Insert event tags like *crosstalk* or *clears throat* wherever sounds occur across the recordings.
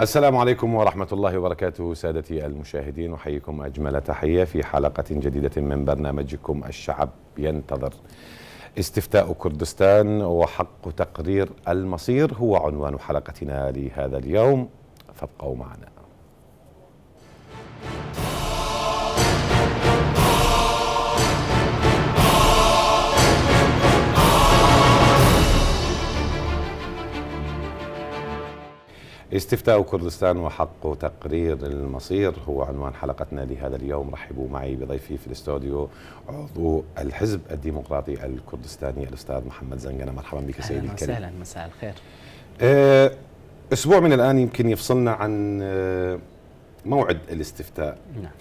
السلام عليكم ورحمة الله وبركاته سادتي المشاهدين أحييكم أجمل تحية في حلقة جديدة من برنامجكم الشعب ينتظر استفتاء كردستان وحق تقرير المصير هو عنوان حلقتنا لهذا اليوم فابقوا معنا استفتاء كردستان وحق تقرير المصير هو عنوان حلقتنا لهذا اليوم رحبوا معي بضيفي في الاستوديو عضو الحزب الديمقراطي الكردستاني الأستاذ محمد زنقنا مرحبا بك سيدي الكريم أهلا مساء الخير آه، أسبوع من الآن يمكن يفصلنا عن آه، موعد الاستفتاء نعم.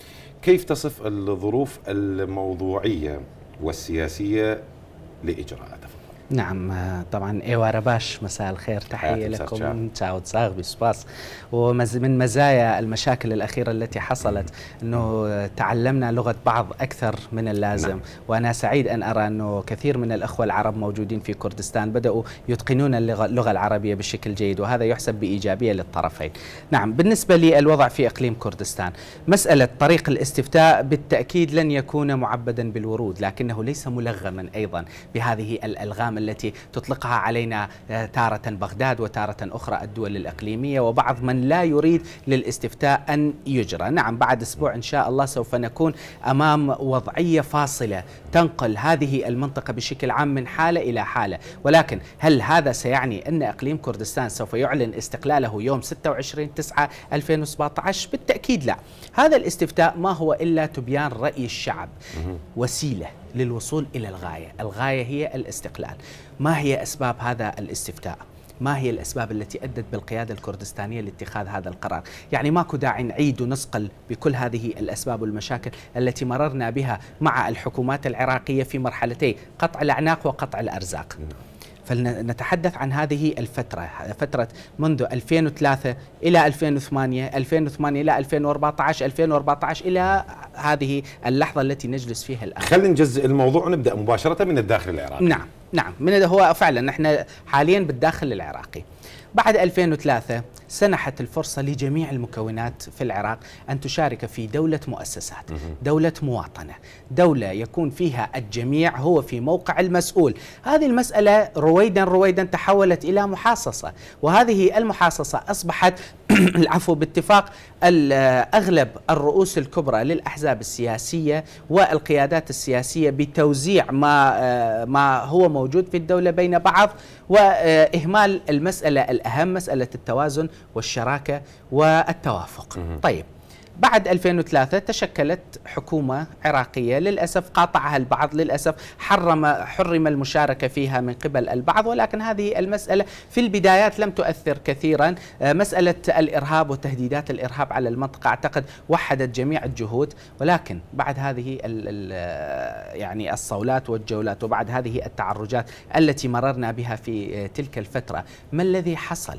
كيف تصف الظروف الموضوعية والسياسية لإجراءاتها؟ نعم آه، طبعا ايوارا باش مساء الخير تحية لكم تشاو تساغبي سباس ومن مزايا المشاكل الأخيرة التي حصلت أنه تعلمنا لغة بعض أكثر من اللازم نعم. وأنا سعيد أن أرى أنه كثير من الأخوة العرب موجودين في كردستان بدأوا يتقنون اللغة العربية بشكل جيد وهذا يحسب بإيجابية للطرفين نعم بالنسبة للوضع في إقليم كردستان مسألة طريق الاستفتاء بالتأكيد لن يكون معبدا بالورود لكنه ليس ملغما أيضا بهذه الألغام السهام التي تطلقها علينا آه، تارة بغداد وتارة أخرى الدول الإقليمية وبعض من لا يريد للاستفتاء أن يجرى نعم بعد أسبوع إن شاء الله سوف نكون أمام وضعية فاصلة تنقل هذه المنطقة بشكل عام من حالة إلى حالة ولكن هل هذا سيعني أن إقليم كردستان سوف يعلن استقلاله يوم 26 9 2017 بالتأكيد لا هذا الاستفتاء ما هو إلا تبيان رأي الشعب وسيلة للوصول إلى الغاية الغاية هي الاستقلال ما هي أسباب هذا الاستفتاء؟ ما هي الأسباب التي أدت بالقيادة الكردستانية لاتخاذ هذا القرار يعني ماكو داعي نعيد ونسقل بكل هذه الأسباب والمشاكل التي مررنا بها مع الحكومات العراقية في مرحلتي قطع الأعناق وقطع الأرزاق نعم. فلنتحدث عن هذه الفترة فترة منذ 2003 إلى 2008 2008 إلى 2014 2014 إلى هذه اللحظة التي نجلس فيها الآن خلينا نجزء الموضوع ونبدأ مباشرة من الداخل العراقي نعم نعم من هو فعلا نحن حاليا بالداخل العراقي بعد 2003 سنحت الفرصة لجميع المكونات في العراق أن تشارك في دولة مؤسسات دولة مواطنة دولة يكون فيها الجميع هو في موقع المسؤول هذه المسألة رويدا رويدا تحولت إلى محاصصة وهذه المحاصصة أصبحت *clears throat* العفو باتفاق أغلب الرؤوس الكبرى للأحزاب السياسية والقيادات السياسية بتوزيع ما, آه، ما هو موجود في الدولة بين بعض واهمال المساله الاهم مساله التوازن والشراكه والتوافق. طيب بعد 2003 تشكلت حكومة عراقية للأسف قاطعها البعض للأسف حرم حرم المشاركة فيها من قبل البعض ولكن هذه المسألة في البدايات لم تؤثر كثيرا آه، مسألة الإرهاب وتهديدات الإرهاب على المنطقة أعتقد وحدت جميع الجهود ولكن بعد هذه آه، يعني الصولات والجولات وبعد هذه التعرجات التي مررنا بها في آه، تلك الفترة ما الذي حصل؟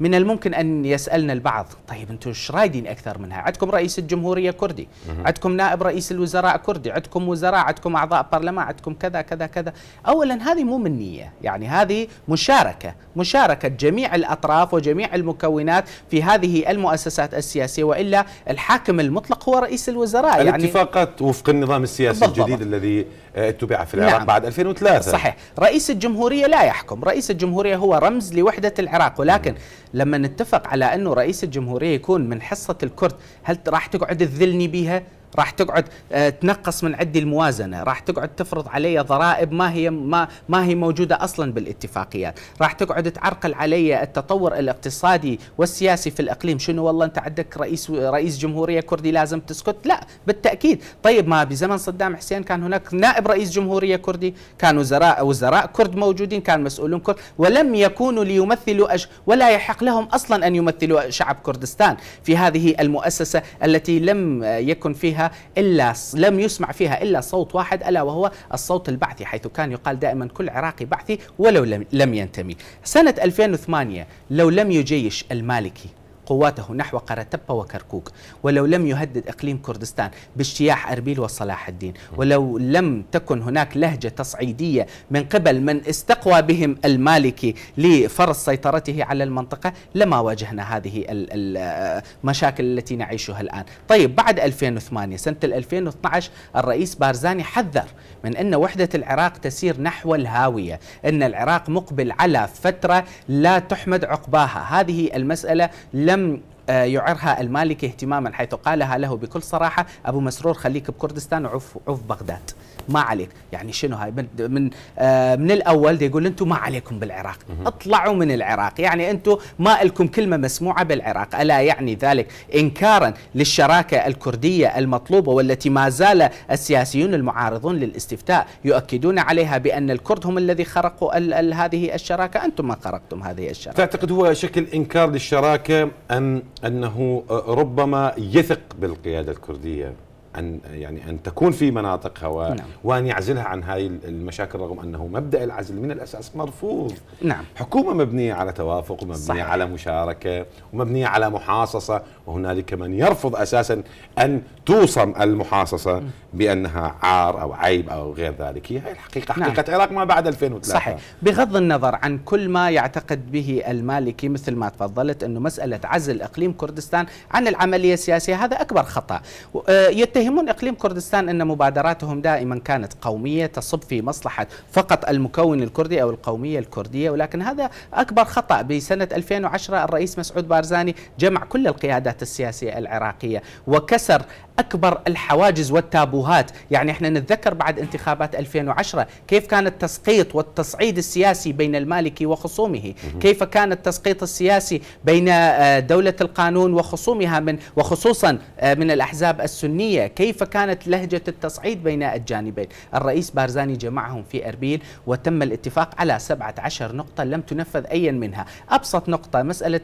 من الممكن أن يسألنا البعض طيب أنتم ايش رايدين أكثر منها عندكم رئيس الجمهورية كردي عندكم نائب رئيس الوزراء كردي عندكم وزراء عندكم أعضاء برلمان عندكم كذا كذا كذا أولا هذه مو منية يعني هذه مشاركة مشاركة جميع الأطراف وجميع المكونات في هذه المؤسسات السياسية وإلا الحاكم المطلق هو رئيس الوزراء الاتفاقات يعني الاتفاقات وفق النظام السياسي بالضبط. الجديد الذي اتبع في العراق نعم. بعد 2003 صحيح رئيس الجمهورية لا يحكم رئيس الجمهورية هو رمز لوحدة العراق ولكن م. لما نتفق على أنه رئيس الجمهورية يكون من حصة الكرد هل راح تقعد تذلني بها راح تقعد آه، تنقص من عندي الموازنه، راح تقعد تفرض علي ضرائب ما هي ما ما هي موجوده اصلا بالاتفاقيات، راح تقعد تعرقل علي التطور الاقتصادي والسياسي في الاقليم، شنو والله انت عندك رئيس رئيس جمهوريه كردي لازم تسكت؟ لا بالتاكيد، طيب ما بزمن صدام حسين كان هناك نائب رئيس جمهوريه كردي، كان وزراء وزراء كرد موجودين، كان مسؤولون كرد، ولم يكونوا ليمثلوا أج ولا يحق لهم اصلا ان يمثلوا شعب كردستان في هذه المؤسسه التي لم آه، يكن فيها فيها إلا لم يسمع فيها إلا صوت واحد ألا وهو الصوت البعثي حيث كان يقال دائما كل عراقي بعثي ولو لم ينتمي سنة 2008 لو لم يجيش المالكي قواته نحو قرتبة وكركوك ولو لم يهدد إقليم كردستان باجتياح أربيل وصلاح الدين ولو لم تكن هناك لهجة تصعيدية من قبل من استقوى بهم المالكي لفرض سيطرته على المنطقة لما واجهنا هذه المشاكل التي نعيشها الآن طيب بعد 2008 سنة 2012 الرئيس بارزاني حذر من أن وحدة العراق تسير نحو الهاوية أن العراق مقبل على فترة لا تحمد عقباها هذه المسألة لم لم آه، يعرها المالكي اهتماما حيث قالها له بكل صراحة أبو مسرور خليك بكردستان عف بغداد ما عليك يعني شنو هاي من من, آه من الاول دي يقول انتم ما عليكم بالعراق اطلعوا من العراق يعني انتم ما لكم كلمه مسموعه بالعراق الا يعني ذلك انكارا للشراكه الكرديه المطلوبه والتي ما زال السياسيون المعارضون للاستفتاء يؤكدون عليها بان الكرد هم الذي خرقوا ال ال هذه الشراكه انتم من خرقتم هذه الشراكه تعتقد هو شكل انكار للشراكه ام انه آه، ربما يثق بالقياده الكرديه ان يعني ان تكون في مناطقها و... نعم. وان يعزلها عن هاي المشاكل رغم انه مبدا العزل من الاساس مرفوض نعم حكومه مبنيه على توافق ومبنيه صحيح. على مشاركه ومبنيه على محاصصه وهنالك من يرفض اساسا ان توصم المحاصصه بانها عار او عيب او غير ذلك هي هاي الحقيقه نعم. حقيقه نعم. العراق ما بعد 2003 صحيح بغض النظر عن كل ما يعتقد به المالكي مثل ما تفضلت انه مساله عزل اقليم كردستان عن العمليه السياسيه هذا اكبر خطا آه، يتهم يهمون إقليم كردستان أن مبادراتهم دائما كانت قومية تصب في مصلحة فقط المكون الكردي أو القومية الكردية ولكن هذا أكبر خطأ بسنة 2010 الرئيس مسعود بارزاني جمع كل القيادات السياسية العراقية وكسر أكبر الحواجز والتابوهات يعني احنا نتذكر بعد انتخابات 2010 كيف كان التسقيط والتصعيد السياسي بين المالكي وخصومه كيف كان التسقيط السياسي بين آه، دولة القانون وخصومها من وخصوصا آه، من الأحزاب السنية كيف كانت لهجة التصعيد بين الجانبين الرئيس بارزاني جمعهم في أربيل وتم الاتفاق على 17 نقطة لم تنفذ أي منها أبسط نقطة مسألة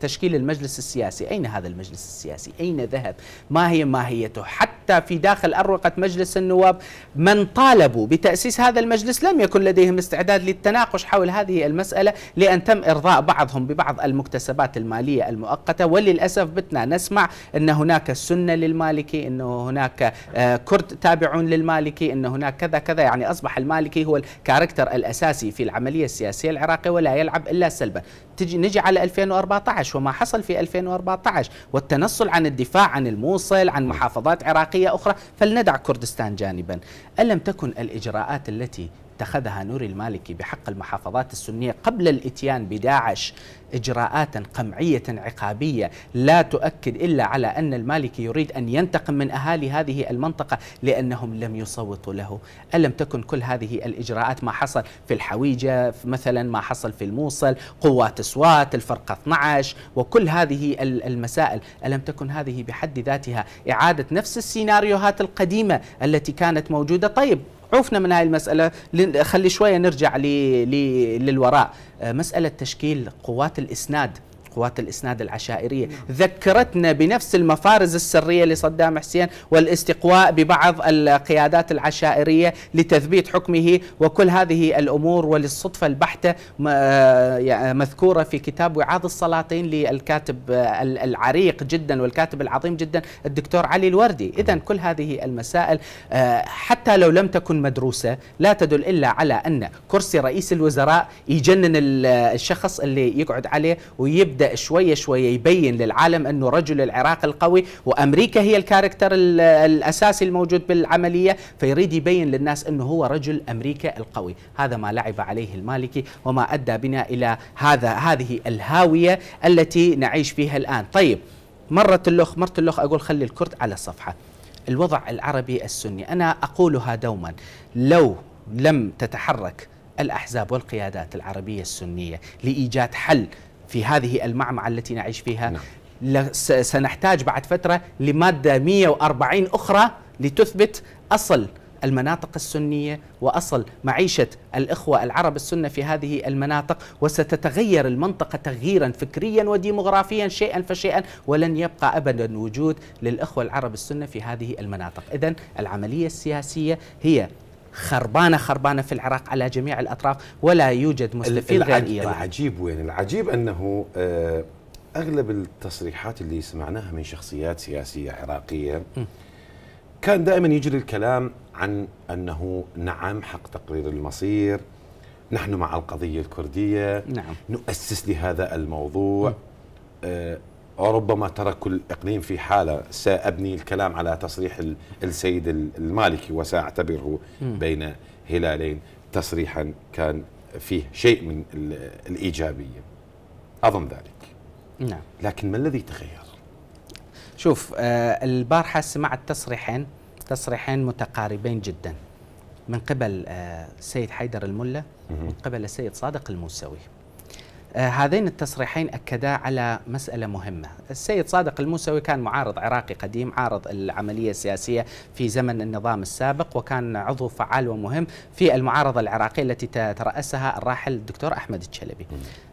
تشكيل المجلس السياسي أين هذا المجلس السياسي أين ذهب ما هي ما هي صلاحيته حتى في داخل أروقة مجلس النواب من طالبوا بتأسيس هذا المجلس لم يكن لديهم استعداد للتناقش حول هذه المسألة لأن تم إرضاء بعضهم ببعض المكتسبات المالية المؤقتة وللأسف بتنا نسمع أن هناك سنة للمالكي أنه هناك آه، كرد تابعون للمالكي أن هناك كذا كذا يعني أصبح المالكي هو الكاركتر الأساسي في العملية السياسية العراقية ولا يلعب إلا سلبا تجي نجي على 2014 وما حصل في 2014 والتنصل عن الدفاع عن الموصل عن محافظة محافظات عراقية أخرى فلندع كردستان جانبا ألم تكن الإجراءات التي اتخذها نور المالكي بحق المحافظات السنية قبل الاتيان بداعش إجراءات قمعية عقابية لا تؤكد إلا على أن المالكي يريد أن ينتقم من أهالي هذه المنطقة لأنهم لم يصوتوا له ألم تكن كل هذه الإجراءات ما حصل في الحويجة مثلا ما حصل في الموصل قوات سوات الفرقة 12 وكل هذه المسائل ألم تكن هذه بحد ذاتها إعادة نفس السيناريوهات القديمة التي كانت موجودة طيب عوفنا من هذه المسألة خلي شوية نرجع للوراء آه، مسألة تشكيل قوات الإسناد قوات الإسناد العشائرية ذكرتنا بنفس المفارز السرية لصدام حسين والاستقواء ببعض القيادات العشائرية لتثبيت حكمه وكل هذه الأمور وللصدفة البحتة آه، مذكورة في كتاب وعاظ السلاطين للكاتب آه، العريق جدا والكاتب العظيم جدا الدكتور علي الوردي إذا نعم. كل هذه المسائل آه، حتى لو لم تكن مدروسة لا تدل إلا على أن كرسي رئيس الوزراء يجنن الشخص اللي يقعد عليه ويبدأ يبدا شويه شويه يبين للعالم انه رجل العراق القوي وامريكا هي الكاركتر الاساسي الموجود بالعمليه فيريد يبين للناس انه هو رجل امريكا القوي هذا ما لعب عليه المالكي وما ادى بنا الى هذا هذه الهاويه التي نعيش فيها الان طيب مرة اللخ مرة اللخ أقول خلي الكرد على الصفحة الوضع العربي السني أنا أقولها دوما لو لم تتحرك الأحزاب والقيادات العربية السنية لإيجاد حل في هذه المعمعة التي نعيش فيها نعم. سنحتاج بعد فترة لمادة 140 أخرى لتثبت أصل المناطق السنية وأصل معيشة الإخوة العرب السنة في هذه المناطق وستتغير المنطقة تغييرا فكريا وديمغرافيا شيئا فشيئا ولن يبقى أبدا وجود للإخوة العرب السنة في هذه المناطق إذا العملية السياسية هي خربانه خربانه في العراق على جميع الاطراف ولا يوجد مستفيد غير ايران العجيب وين العجيب انه آه، اغلب التصريحات اللي سمعناها من شخصيات سياسيه عراقيه كان دائما يجري الكلام عن انه نعم حق تقرير المصير نحن مع القضيه الكرديه نعم. نؤسس لهذا الموضوع ربما ترك الإقليم في حالة سأبني الكلام على تصريح السيد المالكي وسأعتبره بين هلالين تصريحا كان فيه شيء من الإيجابية أظن ذلك نعم لكن ما الذي تغير؟ شوف آه، البارحة سمعت تصريحين تصريحين متقاربين جدا من قبل السيد آه، سيد حيدر الملا ومن قبل السيد صادق الموسوي آه، هذين التصريحين أكدا على مسألة مهمة السيد صادق الموسوي كان معارض عراقي قديم عارض العملية السياسية في زمن النظام السابق وكان عضو فعال ومهم في المعارضة العراقية التي ترأسها الراحل الدكتور أحمد الشلبي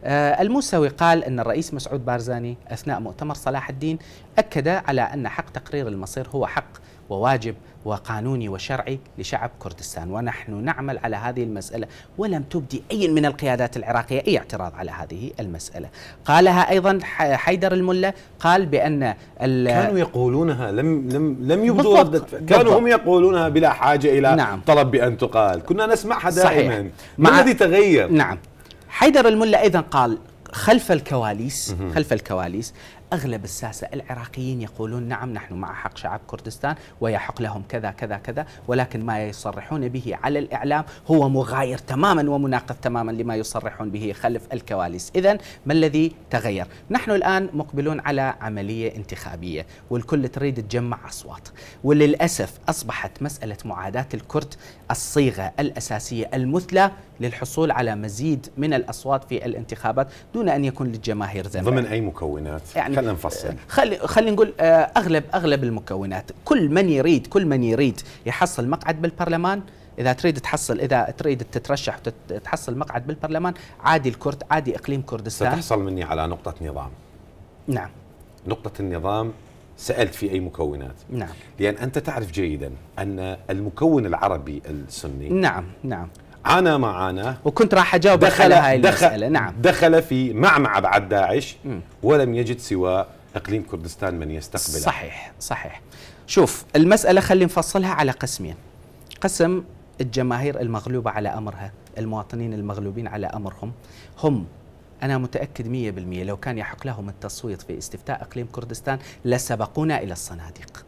آه، الموسوي قال أن الرئيس مسعود بارزاني أثناء مؤتمر صلاح الدين أكد على أن حق تقرير المصير هو حق وواجب وقانوني وشرعي لشعب كردستان ونحن نعمل على هذه المسألة ولم تبدي أي من القيادات العراقية أي اعتراض على هذه المسألة قالها أيضا حيدر الملا قال بأن كانوا يقولونها لم لم لم يبدو ردة كانوا بالضبط. هم يقولونها بلا حاجة إلى نعم. طلب بأن تقال كنا نسمعها دائما ما الذي تغير نعم حيدر الملا أيضا قال خلف الكواليس خلف الكواليس أغلب الساسة العراقيين يقولون نعم نحن مع حق شعب كردستان ويحق لهم كذا كذا كذا ولكن ما يصرحون به على الإعلام هو مغاير تماما ومناقض تماما لما يصرحون به خلف الكواليس إذا ما الذي تغير؟ نحن الآن مقبلون على عملية انتخابية والكل تريد تجمع أصوات وللأسف أصبحت مسألة معاداة الكرد الصيغة الأساسية المثلى للحصول على مزيد من الأصوات في الانتخابات دون أن يكون للجماهير ذنب ضمن أي مكونات يعني خلينا نفصل آه، خلي خلينا نقول آه، أغلب أغلب المكونات كل من يريد كل من يريد يحصل مقعد بالبرلمان اذا تريد تحصل اذا تريد تترشح وتحصل مقعد بالبرلمان عادي الكرد عادي اقليم كردستان ستحصل مني على نقطه نظام نعم نقطه النظام سالت في اي مكونات نعم لان انت تعرف جيدا ان المكون العربي السني نعم نعم عانى ما عانى وكنت راح اجاوبك على هاي المساله دخل نعم دخل في معمعه بعد داعش م. ولم يجد سوى اقليم كردستان من يستقبله صحيح صحيح شوف المساله خلي نفصلها على قسمين قسم الجماهير المغلوبه على امرها المواطنين المغلوبين على امرهم هم أنا متأكد 100% لو كان يحق لهم التصويت في استفتاء إقليم كردستان لسبقونا إلى الصناديق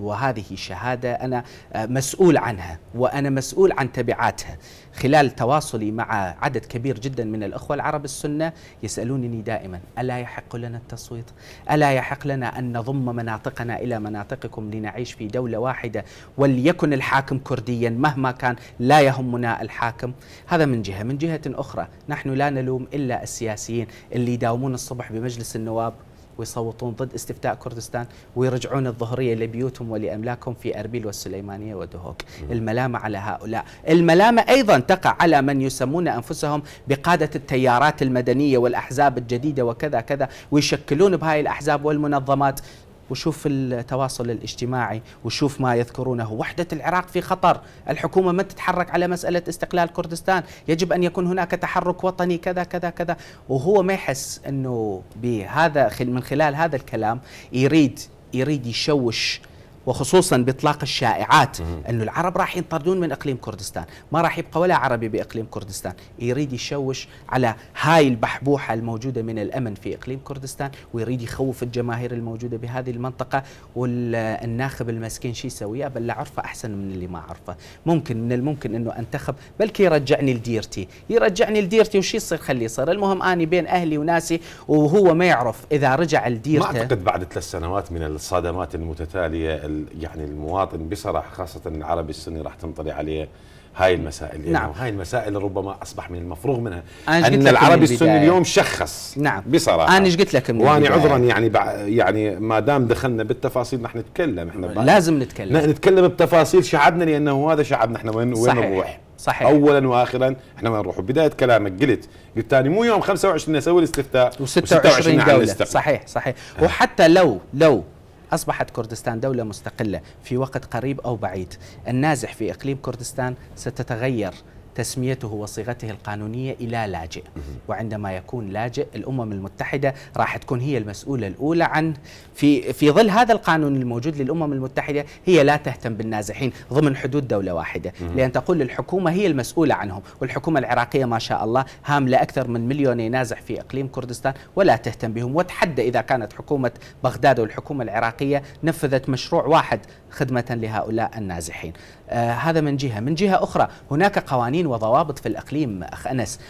وهذه شهادة أنا آه، مسؤول عنها وأنا مسؤول عن تبعاتها خلال تواصلي مع عدد كبير جدا من الأخوة العرب السنة يسألونني دائما ألا يحق لنا التصويت ألا يحق لنا أن نضم مناطقنا إلى مناطقكم لنعيش في دولة واحدة وليكن الحاكم كرديا مهما كان لا يهمنا الحاكم هذا من جهة من جهة أخرى نحن لا نلوم إلا السياسيين اللي يداومون الصبح بمجلس النواب ويصوتون ضد استفتاء كردستان ويرجعون الظهريه لبيوتهم ولاملاكهم في اربيل والسليمانيه ودهوك، الملامه على هؤلاء، الملامه ايضا تقع على من يسمون انفسهم بقاده التيارات المدنيه والاحزاب الجديده وكذا كذا ويشكلون بهاي الاحزاب والمنظمات وشوف التواصل الاجتماعي وشوف ما يذكرونه وحدة العراق في خطر الحكومة ما تتحرك على مسألة استقلال كردستان يجب أن يكون هناك تحرك وطني كذا كذا كذا وهو ما يحس أنه بهذا من خلال هذا الكلام يريد يريد يشوش وخصوصا باطلاق الشائعات انه العرب راح ينطردون من اقليم كردستان، ما راح يبقى ولا عربي باقليم كردستان، يريد يشوش على هاي البحبوحه الموجوده من الامن في اقليم كردستان ويريد يخوف الجماهير الموجوده بهذه المنطقه والناخب المسكين شو يسوي؟ بل عرفه احسن من اللي ما عرفه، ممكن من الممكن انه انتخب بلكي يرجعني لديرتي، يرجعني لديرتي وش يصير خليه يصير، المهم اني بين اهلي وناسي وهو ما يعرف اذا رجع لديرته ما اعتقد بعد ثلاث سنوات من الصدمات المتتاليه يعني المواطن بصراحه خاصه العربي السني راح تنطلي عليه هاي المسائل يعني نعم المسائل ربما اصبح من المفروغ منها أنا ان العربي السني اليوم شخص نعم بصراحه انا ايش قلت لك من وانا عذرا يعني يعني ما دام دخلنا بالتفاصيل نحن نتكلم احنا لازم نتكلم نتكلم بتفاصيل شعبنا لانه هذا شعبنا احنا وين وين نروح صحيح اولا واخرا احنا وين نروح بدايه كلامك قلت قلت ثاني مو يوم 25 نسوي الاستفتاء و26 دوله صحيح صحيح وحتى لو لو أصبحت كردستان دولة مستقلة في وقت قريب أو بعيد النازح في إقليم كردستان ستتغير تسميته وصيغته القانونية إلى لاجئ وعندما يكون لاجئ الأمم المتحدة راح تكون هي المسؤولة الأولى عن في, في ظل هذا القانون الموجود للأمم المتحدة هي لا تهتم بالنازحين ضمن حدود دولة واحدة لأن تقول الحكومة هي المسؤولة عنهم والحكومة العراقية ما شاء الله هاملة أكثر من مليوني نازح في إقليم كردستان ولا تهتم بهم وتحدى إذا كانت حكومة بغداد والحكومة العراقية نفذت مشروع واحد خدمة لهؤلاء النازحين آه، هذا من جهة من جهة أخرى هناك قوانين وضوابط في الأقليم أخ أنس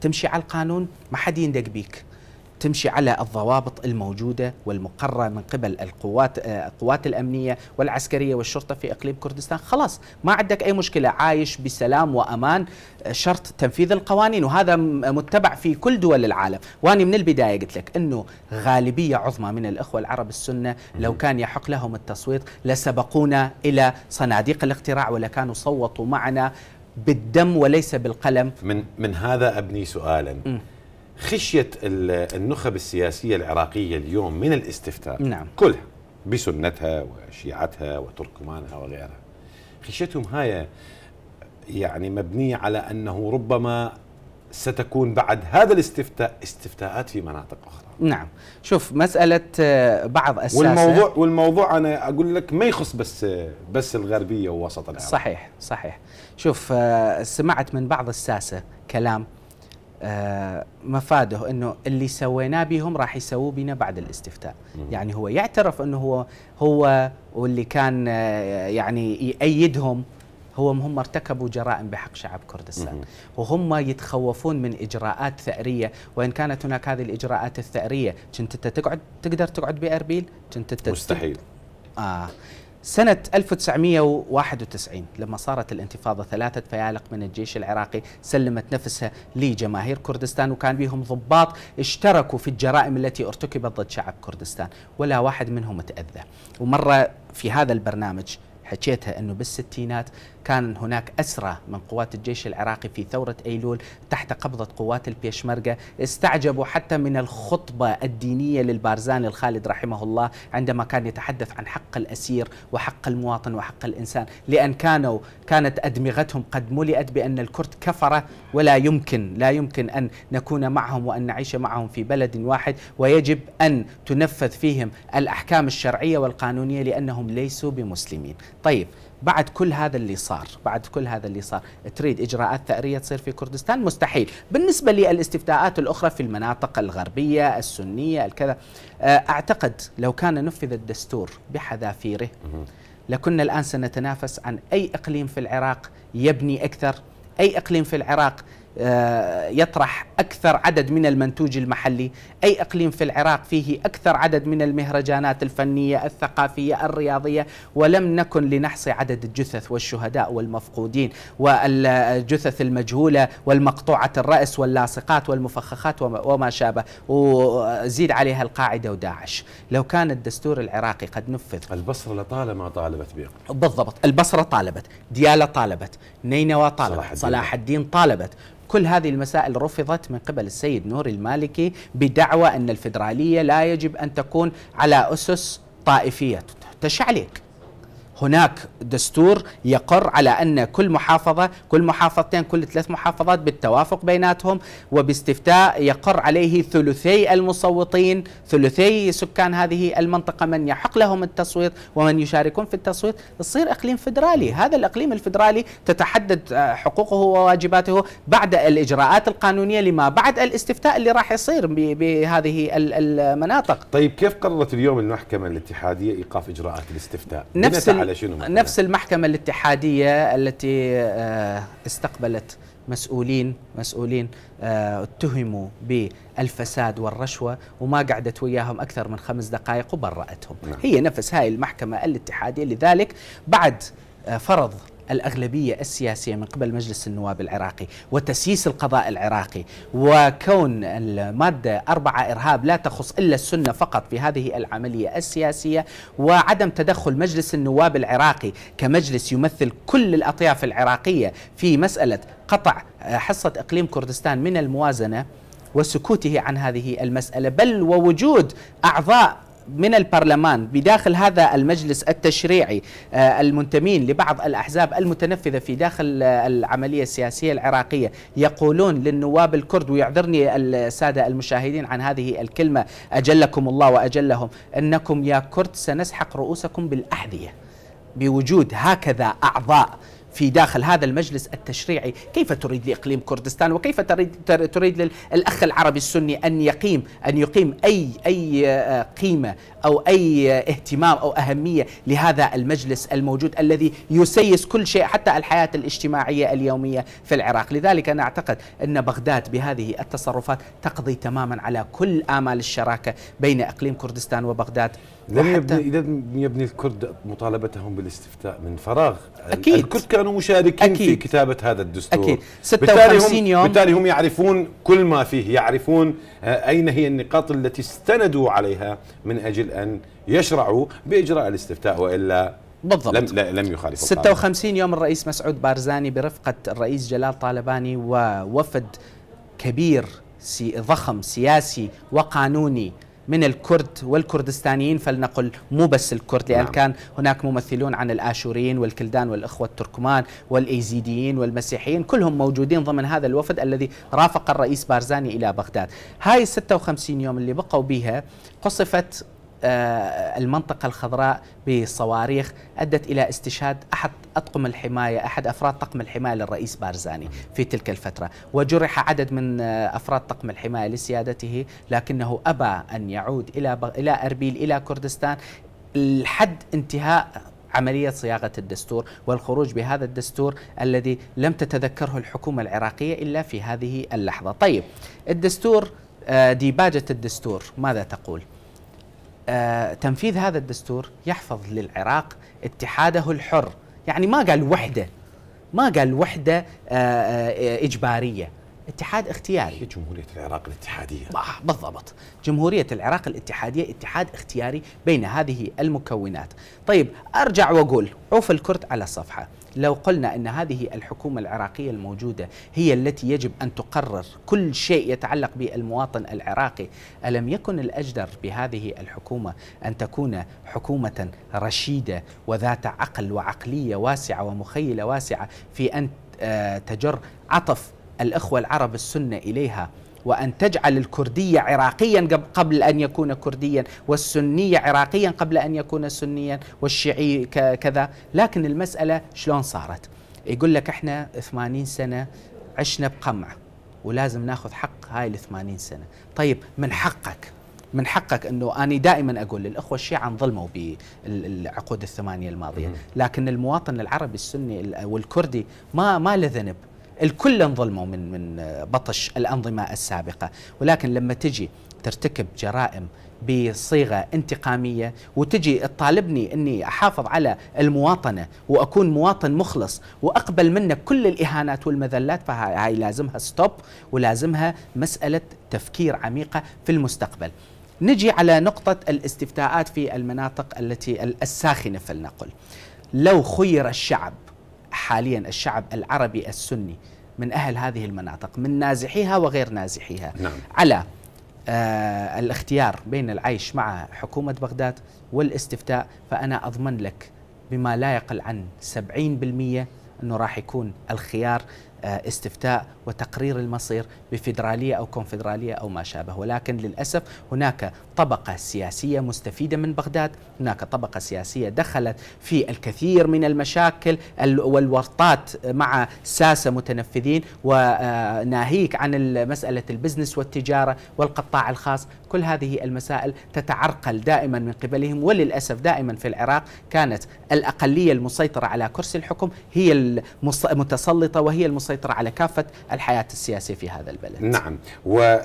تمشي على القانون ما حد يندق بيك تمشي على الضوابط الموجوده والمقرره من قبل القوات آه، القوات الامنيه والعسكريه والشرطه في اقليم كردستان خلاص ما عندك اي مشكله عايش بسلام وامان آه، شرط تنفيذ القوانين وهذا متبع في كل دول العالم وانا من البدايه قلت لك انه غالبيه عظمى من الاخوه العرب السنه لو كان يحق لهم التصويت لسبقونا الى صناديق الاقتراع ولكانوا صوتوا معنا بالدم وليس بالقلم من من هذا ابني سؤالا م. خشيه النخب السياسيه العراقيه اليوم من الاستفتاء نعم. كلها بسنتها وشيعتها وتركمانها وغيرها خشيتهم هاي يعني مبنيه على انه ربما ستكون بعد هذا الاستفتاء استفتاءات في مناطق اخرى نعم شوف مساله آه، بعض اساسه والموضوع والموضوع انا اقول لك ما يخص بس بس الغربيه ووسط العراق صحيح صحيح شوف آه، سمعت من بعض الساسه كلام آه، مفاده انه اللي سويناه بهم راح يسووه بنا بعد الاستفتاء يعني هو يعترف انه هو هو واللي كان آه، يعني يأيدهم هو هم ارتكبوا جرائم بحق شعب كردستان وهم يتخوفون من اجراءات ثأريه وان كانت هناك هذه الاجراءات الثأريه كنت انت تقعد تقدر تقعد باربيل كنت مستحيل اه سنة 1991 لما صارت الانتفاضة ثلاثة فيالق من الجيش العراقي سلمت نفسها لجماهير كردستان وكان بهم ضباط اشتركوا في الجرائم التي ارتكبت ضد شعب كردستان ولا واحد منهم تأذى ومرة في هذا البرنامج حكيتها أنه بالستينات كان هناك أسرى من قوات الجيش العراقي في ثورة أيلول تحت قبضة قوات البيشمركة استعجبوا حتى من الخطبة الدينية للبارزاني الخالد رحمه الله عندما كان يتحدث عن حق الأسير وحق المواطن وحق الإنسان لأن كانوا كانت أدمغتهم قد ملئت بأن الكرد كفرة ولا يمكن لا يمكن أن نكون معهم وأن نعيش معهم في بلد واحد ويجب أن تنفذ فيهم الأحكام الشرعية والقانونية لأنهم ليسوا بمسلمين طيب بعد كل هذا اللي صار بعد كل هذا اللي صار تريد إجراءات ثأرية تصير في كردستان مستحيل بالنسبة للاستفتاءات الأخرى في المناطق الغربية السنية الكذا آه، أعتقد لو كان نفذ الدستور بحذافيره لكنا الآن سنتنافس عن أي إقليم في العراق يبني أكثر أي إقليم في العراق آه، يطرح أكثر عدد من المنتوج المحلي أي إقليم في العراق فيه أكثر عدد من المهرجانات الفنية الثقافية الرياضية ولم نكن لنحصي عدد الجثث والشهداء والمفقودين والجثث المجهولة والمقطوعة الرأس واللاصقات والمفخخات وما شابه وزيد عليها القاعدة وداعش لو كان الدستور العراقي قد نفذ البصرة لطالما طالبت بيق بالضبط البصرة طالبت ديالة طالبت نينوى طالبت صلاح الدين, صلاح الدين طالبت كل هذه المسائل رفضت من قبل السيد نوري المالكي بدعوى أن الفدرالية لا يجب أن تكون على أسس طائفية تشعليك هناك دستور يقر على أن كل محافظة كل محافظتين كل ثلاث محافظات بالتوافق بيناتهم وباستفتاء يقر عليه ثلثي المصوتين ثلثي سكان هذه المنطقة من يحق لهم التصويت ومن يشاركون في التصويت تصير إقليم فدرالي هذا الإقليم الفدرالي تتحدد آه، حقوقه وواجباته بعد الإجراءات القانونية لما بعد الاستفتاء اللي راح يصير بهذه المناطق طيب كيف قررت اليوم المحكمة الاتحادية إيقاف إجراءات الاستفتاء نفس على شنو نفس المحكمة الاتحادية التي آه، استقبلت مسؤولين مسؤولين آه، اتهموا بالفساد والرشوة وما قعدت وياهم أكثر من خمس دقائق وبرأتهم نعم. هي نفس هاي المحكمة الاتحادية لذلك بعد آه، فرض الأغلبية السياسية من قبل مجلس النواب العراقي وتسييس القضاء العراقي وكون المادة أربعة إرهاب لا تخص إلا السنة فقط في هذه العملية السياسية وعدم تدخل مجلس النواب العراقي كمجلس يمثل كل الأطياف العراقية في مسألة قطع حصة إقليم كردستان من الموازنة وسكوته عن هذه المسألة بل ووجود أعضاء من البرلمان بداخل هذا المجلس التشريعي آه، المنتمين لبعض الأحزاب المتنفذة في داخل آه، العملية السياسية العراقية يقولون للنواب الكرد ويعذرني السادة المشاهدين عن هذه الكلمة أجلكم الله وأجلهم أنكم يا كرد سنسحق رؤوسكم بالأحذية بوجود هكذا أعضاء في داخل هذا المجلس التشريعي كيف تريد لإقليم كردستان وكيف تريد, تريد للأخ العربي السني أن يقيم أن يقيم أي أي آه، قيمة أو أي آه، اهتمام أو أهمية لهذا المجلس الموجود الذي يسيس كل شيء حتى الحياة الاجتماعية اليومية في العراق لذلك أنا أعتقد أن بغداد بهذه التصرفات تقضي تماما على كل آمال الشراكة بين إقليم كردستان وبغداد لم يبني لم يبني الكرد مطالبتهم بالاستفتاء من فراغ أكيد الكرد كانوا مشاركين أكيد في كتابة هذا الدستور أكيد 56 يوم بالتالي هم يعرفون كل ما فيه يعرفون آه، أين هي النقاط التي استندوا عليها من أجل أن يشرعوا بإجراء الاستفتاء وإلا بالضبط لم لم يخالف 56 يوم الرئيس مسعود بارزاني برفقه الرئيس جلال طالباني ووفد كبير سي ضخم سياسي وقانوني من الكرد والكردستانيين فلنقل مو بس الكرد لأن نعم. كان هناك ممثلون عن الآشوريين والكلدان والإخوة التركمان والإيزيديين والمسيحيين كلهم موجودين ضمن هذا الوفد الذي رافق الرئيس بارزاني إلى بغداد هاي 56 يوم اللي بقوا بها قصفت آه، المنطقة الخضراء بصواريخ أدت إلى استشهاد أحد أطقم الحماية أحد أفراد طقم الحماية للرئيس بارزاني في تلك الفترة وجرح عدد من آه، أفراد طقم الحماية لسيادته لكنه أبى أن يعود إلى إلى أربيل إلى كردستان لحد انتهاء عملية صياغة الدستور والخروج بهذا الدستور الذي لم تتذكره الحكومة العراقية إلا في هذه اللحظة طيب الدستور آه، ديباجة الدستور ماذا تقول؟ آه، تنفيذ هذا الدستور يحفظ للعراق اتحاده الحر يعني ما قال وحده ما قال وحده آه، آه، اجباريه اتحاد اختياري هي جمهورية العراق الاتحادية بالضبط جمهورية العراق الاتحادية اتحاد اختياري بين هذه المكونات طيب أرجع وأقول عوف الكرد على الصفحة لو قلنا ان هذه الحكومه العراقيه الموجوده هي التي يجب ان تقرر كل شيء يتعلق بالمواطن العراقي، الم يكن الاجدر بهذه الحكومه ان تكون حكومه رشيده وذات عقل وعقليه واسعه ومخيله واسعه في ان آه، تجر عطف الاخوه العرب السنه اليها وأن تجعل الكردية عراقيا قبل أن يكون كرديا والسنية عراقيا قبل أن يكون سنيا والشيعي كذا لكن المسألة شلون صارت يقول لك احنا 80 سنة عشنا بقمع ولازم ناخذ حق هاي ال 80 سنة طيب من حقك من حقك انه انا دائما اقول للاخوه الشيعه انظلموا بالعقود الثمانيه الماضيه، لكن المواطن العربي السني والكردي ما ما له ذنب، الكل انظلموا من من بطش الانظمه السابقه ولكن لما تجي ترتكب جرائم بصيغه انتقاميه وتجي تطالبني اني احافظ على المواطنه واكون مواطن مخلص واقبل منك كل الاهانات والمذلات فهي لازمها ستوب ولازمها مساله تفكير عميقه في المستقبل. نجي على نقطه الاستفتاءات في المناطق التي الساخنه فلنقل. لو خير الشعب حاليا الشعب العربي السني من أهل هذه المناطق من نازحيها وغير نازحيها نعم. على آه الاختيار بين العيش مع حكومة بغداد والاستفتاء فأنا أضمن لك بما لا يقل عن 70% أنه راح يكون الخيار آه، استفتاء وتقرير المصير بفيدرالية أو كونفدرالية أو ما شابه ولكن للأسف هناك طبقة سياسية مستفيدة من بغداد هناك طبقة سياسية دخلت في الكثير من المشاكل والورطات مع ساسة متنفذين وناهيك عن مسألة البزنس والتجارة والقطاع الخاص كل هذه المسائل تتعرقل دائما من قبلهم وللأسف دائما في العراق كانت الأقلية المسيطرة على كرسي الحكم هي المتسلطة وهي المسيطرة على كافة الحياة السياسية في هذا البلد نعم و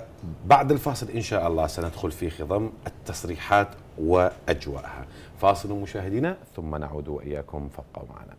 بعد الفاصل إن شاء الله سندخل في خضم التصريحات وأجواءها فاصل مشاهدينا ثم نعود وإياكم فابقوا معنا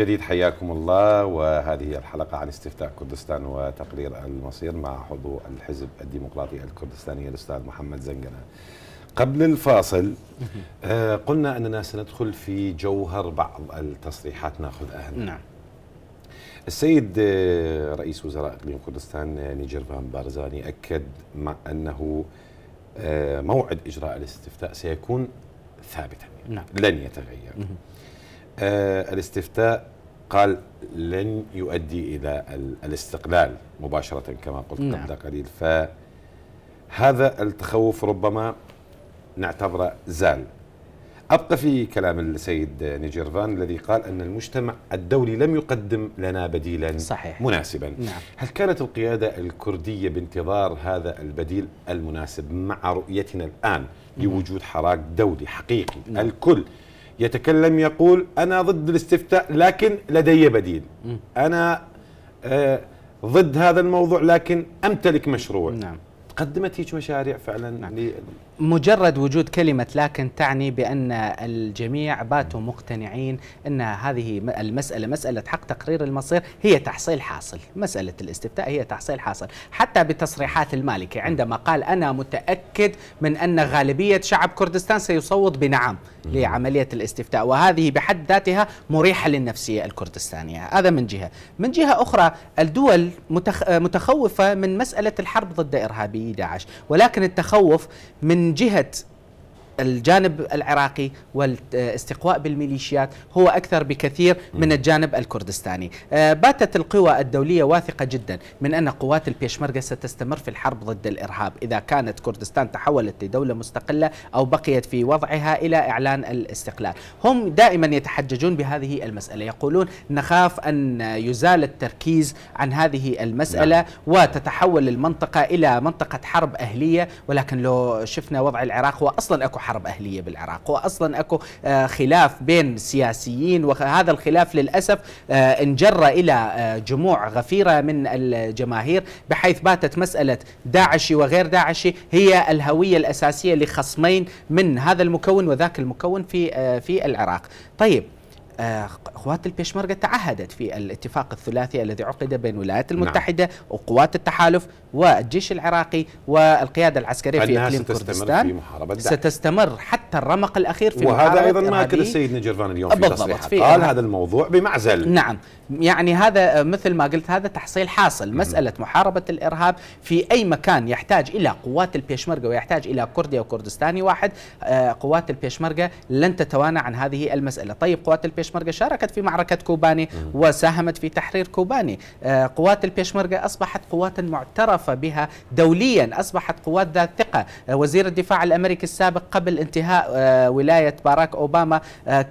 جديد حياكم الله وهذه الحلقة عن استفتاء كردستان وتقرير المصير مع حضور الحزب الديمقراطي الكردستاني الأستاذ محمد زنقنا قبل الفاصل آه، قلنا أننا سندخل في جوهر بعض التصريحات ناخذ أهلنا نعم السيد آه، رئيس وزراء اقليم كردستان آه، نيجيرفان بارزاني اكد مع انه موعد اجراء الاستفتاء سيكون ثابتا نعم. لن يتغير آه الاستفتاء قال لن يؤدي إلى الاستقلال مباشرة كما قلت نعم. قبل قليل فهذا التخوف ربما نعتبره زال أبقى في كلام السيد نيجيرفان الذي قال أن المجتمع الدولي لم يقدم لنا بديلا صحيح. مناسبا نعم. هل كانت القيادة الكردية بانتظار هذا البديل المناسب مع رؤيتنا الآن نعم. لوجود حراك دولي حقيقي نعم. الكل يتكلم يقول أنا ضد الاستفتاء لكن لدي بديل أنا آه، ضد هذا الموضوع لكن أمتلك مشروع نعم. قدمت هيك مشاريع فعلا نعم. مجرد وجود كلمة لكن تعني بأن الجميع باتوا مقتنعين أن هذه المسألة مسألة حق تقرير المصير هي تحصيل حاصل مسألة الاستفتاء هي تحصيل حاصل حتى بتصريحات المالكي عندما قال أنا متأكد من أن غالبية شعب كردستان سيصوت بنعم لعملية الاستفتاء وهذه بحد ذاتها مريحة للنفسية الكردستانية هذا من جهة من جهة أخرى الدول متخوفة من مسألة الحرب ضد إرهابي داعش ولكن التخوف من من جهه الجانب العراقي والاستقواء بالميليشيات هو أكثر بكثير من الجانب الكردستاني آه، باتت القوى الدولية واثقة جدا من أن قوات البيشمركة ستستمر في الحرب ضد الإرهاب إذا كانت كردستان تحولت لدولة مستقلة أو بقيت في وضعها إلى إعلان الاستقلال هم دائما يتحججون بهذه المسألة يقولون نخاف أن يزال التركيز عن هذه المسألة نعم. وتتحول المنطقة إلى منطقة حرب أهلية ولكن لو شفنا وضع العراق هو أصلا أكو حرب حرب أهلية بالعراق وأصلا أكو آه، خلاف بين السياسيين وهذا الخلاف للأسف آه، انجر إلى آه، جموع غفيرة من الجماهير بحيث باتت مسألة داعشي وغير داعشي هي الهوية الأساسية لخصمين من هذا المكون وذاك المكون في في العراق طيب آه، قوات البيشمركة تعهدت في الاتفاق الثلاثي الذي عقد بين الولايات نعم. المتحدة نعم. وقوات التحالف والجيش العراقي والقيادة العسكرية في إقليم كردستان في محاربة داعش. ستستمر حتى الرمق الأخير في وهذا أيضا ما أكد السيد نجرفان اليوم في تصريحه قال هذا الموضوع بمعزل نعم يعني هذا آه، مثل ما قلت هذا تحصيل حاصل مسألة محاربة الإرهاب في أي مكان يحتاج إلى قوات البيشمركة ويحتاج إلى كردي أو كردستاني واحد آه، قوات البيشمركة لن تتوانى عن هذه المسألة طيب قوات البيشمركة شاركت في معركة كوباني وساهمت في تحرير كوباني آه، قوات البيشمركة أصبحت قوات معترفة بها دوليا أصبحت قوات ذات ثقة وزير الدفاع الأمريكي السابق قبل انتهاء ولاية باراك أوباما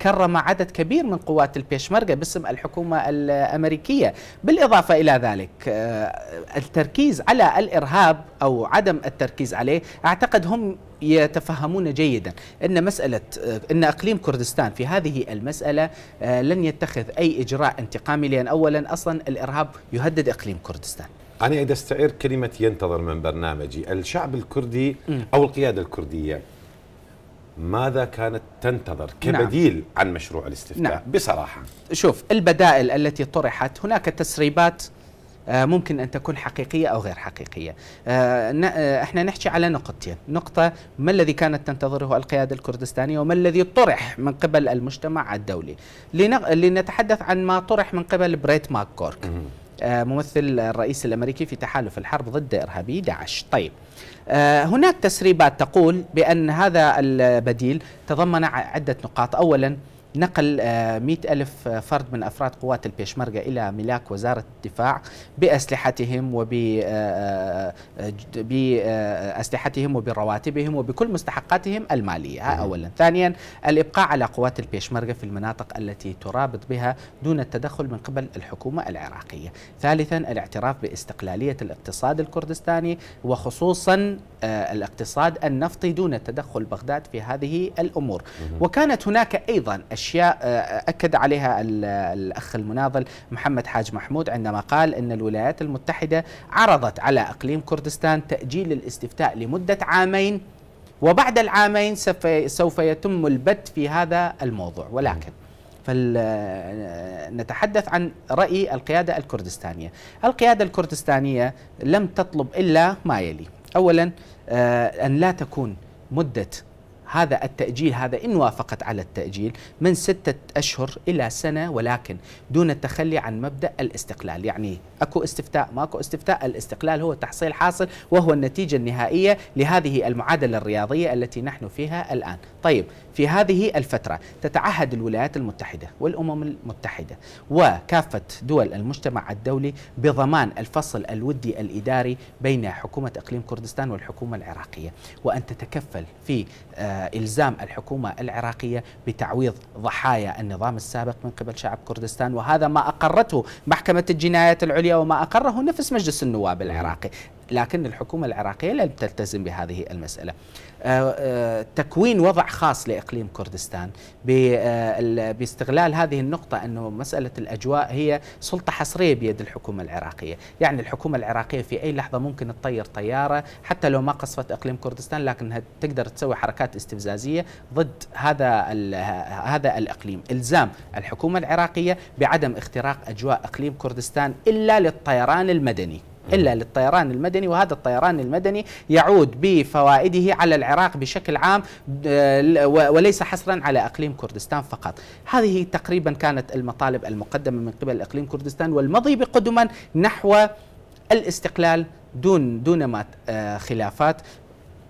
كرم عدد كبير من قوات البيشمركة باسم الحكومة الأمريكية بالإضافة إلى ذلك آه، التركيز على الإرهاب أو عدم التركيز عليه أعتقد هم يتفهمون جيدا ان مساله آه، ان اقليم كردستان في هذه المساله آه، لن يتخذ اي اجراء انتقامي لان اولا اصلا الارهاب يهدد اقليم كردستان. انا اذا استعير كلمه ينتظر من برنامجي، الشعب الكردي او القياده الكرديه ماذا كانت تنتظر كبديل نعم. عن مشروع الاستفتاء نعم. بصراحة شوف البدائل التي طرحت هناك تسريبات آه، ممكن أن تكون حقيقية أو غير حقيقية آه، آه، احنا نحكي على نقطتين نقطة ما الذي كانت تنتظره القيادة الكردستانية وما الذي طرح من قبل المجتمع الدولي لنتحدث عن ما طرح من قبل بريت ماك كورك ممثل الرئيس الأمريكي في تحالف الحرب ضد إرهابي داعش طيب آه، هناك تسريبات تقول بأن هذا البديل تضمن عدة نقاط أولا نقل 100 آه، ألف فرد من أفراد قوات البيشمركة إلى ملاك وزارة الدفاع بأسلحتهم وبأسلحتهم آه، آه، وبرواتبهم وبكل مستحقاتهم المالية أولا ثانيا الإبقاء على قوات البيشمركة في المناطق التي ترابط بها دون التدخل من قبل الحكومة العراقية ثالثا الاعتراف باستقلالية الاقتصاد الكردستاني وخصوصا الاقتصاد النفطي دون تدخل بغداد في هذه الأمور وكانت هناك أيضا أشياء آه، أكد عليها الأخ المناضل محمد حاج محمود عندما قال أن الولايات المتحدة عرضت على أقليم كردستان تأجيل الاستفتاء لمدة عامين وبعد العامين سوف يتم البت في هذا الموضوع ولكن فلنتحدث آه، عن رأي القيادة الكردستانية القيادة الكردستانية لم تطلب إلا ما يلي أولا آه، أن لا تكون مدة هذا التأجيل هذا إن وافقت على التأجيل من ستة أشهر إلى سنة ولكن دون التخلي عن مبدأ الاستقلال يعني أكو استفتاء ماكو استفتاء الاستقلال هو تحصيل حاصل وهو النتيجة النهائية لهذه المعادلة الرياضية التي نحن فيها الآن طيب في هذه الفترة تتعهد الولايات المتحدة والأمم المتحدة وكافة دول المجتمع الدولي بضمان الفصل الودي الإداري بين حكومة إقليم كردستان والحكومة العراقية وأن تتكفل في آه، إلزام الحكومة العراقية بتعويض ضحايا النظام السابق من قبل شعب كردستان وهذا ما أقرته محكمة الجنايات العليا وما أقره نفس مجلس النواب العراقي لكن الحكومة العراقية لم تلتزم بهذه المسألة آه، آه، تكوين وضع خاص لإقليم كردستان آه، باستغلال هذه النقطة أنه مسألة الأجواء هي سلطة حصرية بيد الحكومة العراقية يعني الحكومة العراقية في أي لحظة ممكن تطير طيارة حتى لو ما قصفت إقليم كردستان لكنها تقدر تسوي حركات استفزازية ضد هذا هذا الإقليم إلزام الحكومة العراقية بعدم اختراق أجواء إقليم كردستان إلا للطيران المدني إلا للطيران المدني وهذا الطيران المدني يعود بفوائده على العراق بشكل عام آه، وليس حصرا على أقليم كردستان فقط هذه تقريبا كانت المطالب المقدمة من قبل أقليم كردستان والمضي بقدما نحو الاستقلال دون دون ما آه، خلافات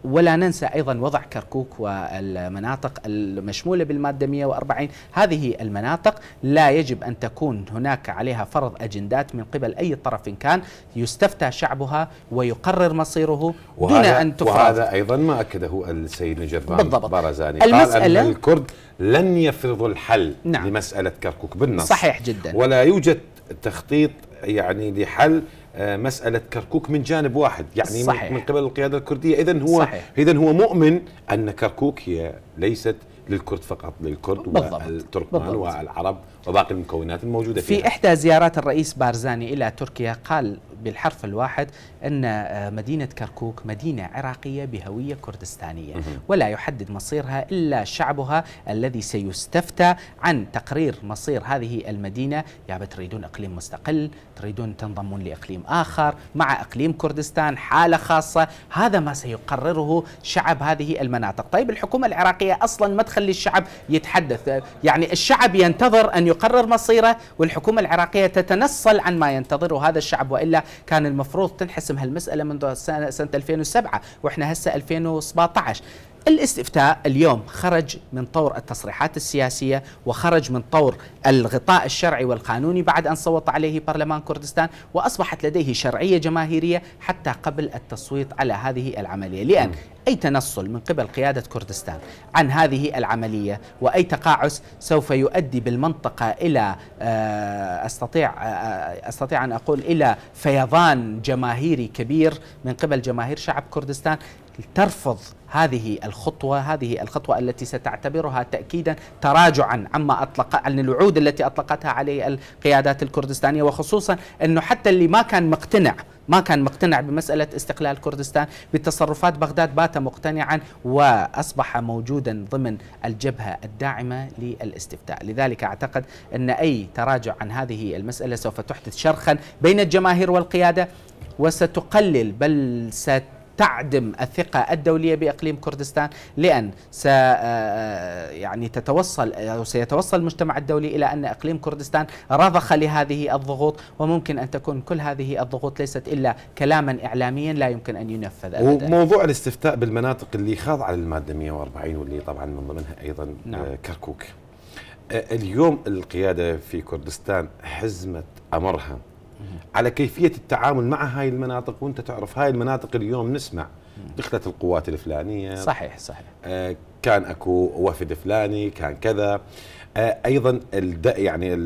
ولا ننسى ايضا وضع كركوك والمناطق المشموله بالماده 140 هذه المناطق لا يجب ان تكون هناك عليها فرض اجندات من قبل اي طرف كان يستفتى شعبها ويقرر مصيره دون ان تفرض وهذا ايضا ما اكده السيد نجربان بالضبط بارزاني المساله أن الكرد لن يفرضوا الحل نعم لمساله كركوك بالنص صحيح جدا ولا يوجد تخطيط يعني لحل آه، مساله كركوك من جانب واحد يعني صحيح. من قبل القياده الكرديه اذا هو اذا هو مؤمن ان كركوك هي ليست للكرد فقط للكرد والتركمان والعرب وباقي المكونات الموجوده فيها في احدى زيارات الرئيس بارزاني الى تركيا قال بالحرف الواحد أن آه، مدينة كركوك مدينة عراقية بهوية كردستانية ولا يحدد مصيرها إلا شعبها الذي سيستفتى عن تقرير مصير هذه المدينة يا تريدون إقليم مستقل تريدون تنضمون لإقليم آخر مع إقليم كردستان حالة خاصة هذا ما سيقرره شعب هذه المناطق طيب الحكومة العراقية أصلا ما تخلي الشعب يتحدث يعني الشعب ينتظر أن يقرر مصيره والحكومة العراقية تتنصل عن ما ينتظره هذا الشعب وإلا كان المفروض تنحسم هالمساله منذ سنه 2007 واحنا هسه 2017 الاستفتاء اليوم خرج من طور التصريحات السياسية وخرج من طور الغطاء الشرعي والقانوني بعد أن صوت عليه برلمان كردستان وأصبحت لديه شرعية جماهيرية حتى قبل التصويت على هذه العملية لأن أي تنصل من قبل قيادة كردستان عن هذه العملية وأي تقاعس سوف يؤدي بالمنطقة إلى آه، أستطيع آه، آه، أستطيع أن أقول إلى فيضان جماهيري كبير من قبل جماهير شعب كردستان ترفض هذه الخطوة هذه الخطوة التي ستعتبرها تأكيدا تراجعا عما أطلق عن الوعود التي أطلقتها عليه القيادات الكردستانية وخصوصا أنه حتى اللي ما كان مقتنع ما كان مقتنع بمسألة استقلال كردستان بتصرفات بغداد بات مقتنعا وأصبح موجودا ضمن الجبهة الداعمة للاستفتاء لذلك أعتقد أن أي تراجع عن هذه المسألة سوف تحدث شرخا بين الجماهير والقيادة وستقلل بل ست تعدم الثقة الدولية بإقليم كردستان لأن س آه، آه، يعني تتوصل أو سيتوصل المجتمع الدولي إلى أن إقليم كردستان رضخ لهذه الضغوط وممكن أن تكون كل هذه الضغوط ليست إلا كلاما إعلاميا لا يمكن أن ينفذ أبدا وموضوع الاستفتاء بالمناطق اللي خاض على المادة 140 واللي طبعا من ضمنها أيضا آه، نعم. كركوك اليوم القيادة في كردستان حزمة أمرها على كيفيه التعامل مع هاي المناطق وانت تعرف هاي المناطق اليوم نسمع دخلت القوات الفلانيه صحيح صحيح آه كان اكو وفد فلاني كان كذا آه ايضا الد... يعني ال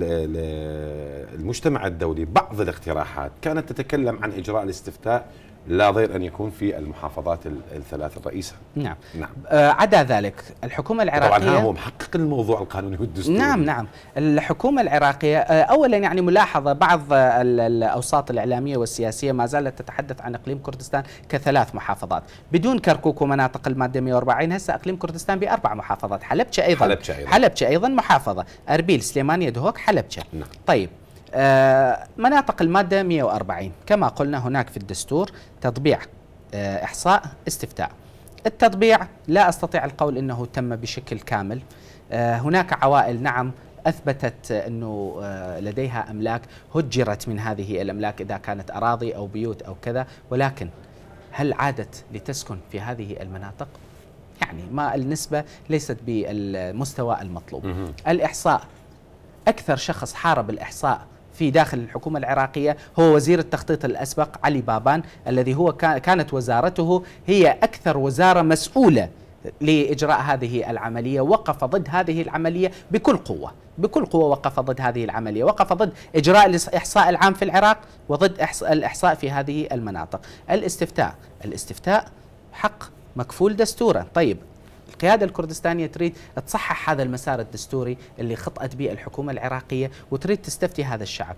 المجتمع الدولي بعض الاقتراحات كانت تتكلم عن اجراء الاستفتاء لا غير أن يكون في المحافظات الثلاث الرئيسة نعم, نعم. آه عدا ذلك الحكومة العراقية طبعا هو محقق الموضوع القانوني والدستوري نعم نعم الحكومة العراقية آه أولا يعني ملاحظة بعض الأوساط الإعلامية والسياسية ما زالت تتحدث عن إقليم كردستان كثلاث محافظات بدون كركوك ومناطق المادة 140 هسه إقليم كردستان بأربع محافظات حلبشة أيضا حلبشة أيضا, حلبشة أيضا محافظة أربيل سليمانية دهوك حلبشة نعم. طيب آه، مناطق المادة 140 كما قلنا هناك في الدستور تطبيع آه، إحصاء استفتاء التطبيع لا أستطيع القول أنه تم بشكل كامل آه، هناك عوائل نعم اثبتت انه لديها املاك هجرت من هذه الاملاك اذا كانت اراضي او بيوت او كذا ولكن هل عادت لتسكن في هذه المناطق؟ يعني ما النسبه ليست بالمستوى المطلوب. الاحصاء اكثر شخص حارب الاحصاء في داخل الحكومة العراقية هو وزير التخطيط الأسبق علي بابان الذي هو كانت وزارته هي أكثر وزارة مسؤولة لإجراء هذه العملية وقف ضد هذه العملية بكل قوة بكل قوة وقف ضد هذه العملية وقف ضد إجراء الإحصاء العام في العراق وضد الإحصاء في هذه المناطق الاستفتاء الاستفتاء حق مكفول دستورا طيب القيادة الكردستانية تريد تصحح هذا المسار الدستوري اللي خطأت به الحكومة العراقية وتريد تستفتي هذا الشعب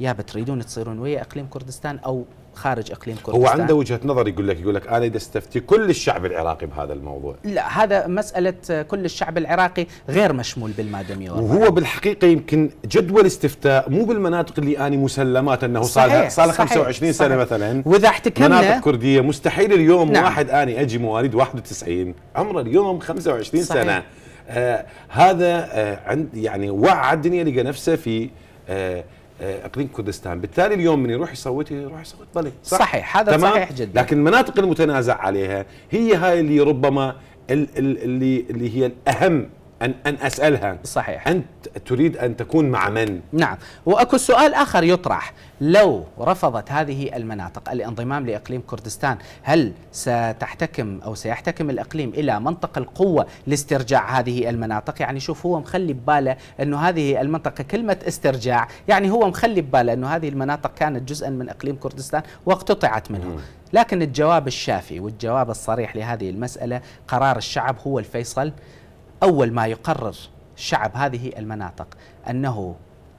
يا بتريدون تصيرون ويا اقليم كردستان او خارج اقليم كردستان هو عنده وجهه نظر يقول لك يقول لك انا اذا استفتي كل الشعب العراقي بهذا الموضوع لا هذا مساله آه، كل الشعب العراقي غير مشمول بالماده 104 وهو بالحقيقه يمكن جدول استفتاء مو بالمناطق اللي اني مسلمات انه صار صار 25 صحيح سنه مثلا واذا احتكمنا مناطق كرديه مستحيل اليوم نعم. واحد اني اجي مواليد 91 عمره اليوم 25 صحيح. سنه آه هذا آه عند يعني وعى الدنيا لقى نفسه في آه آه، اقليم كردستان بالتالي اليوم من يروح يصوت يروح يصوت بلد صح؟ صحيح هذا تمام؟ صحيح جدا لكن المناطق المتنازع عليها هي هاي اللي ربما اللي اللي هي الاهم أن أن أسألها صحيح أنت تريد أن تكون مع من؟ نعم وأكو سؤال آخر يطرح لو رفضت هذه المناطق الانضمام لإقليم كردستان هل ستحتكم أو سيحتكم الإقليم إلى منطق القوة لاسترجاع هذه المناطق يعني شوف هو مخلي بباله أنه هذه المنطقة كلمة استرجاع يعني هو مخلي بباله أنه هذه المناطق كانت جزءا من إقليم كردستان واقتطعت منه م. لكن الجواب الشافي والجواب الصريح لهذه المسألة قرار الشعب هو الفيصل أول ما يقرر شعب هذه المناطق أنه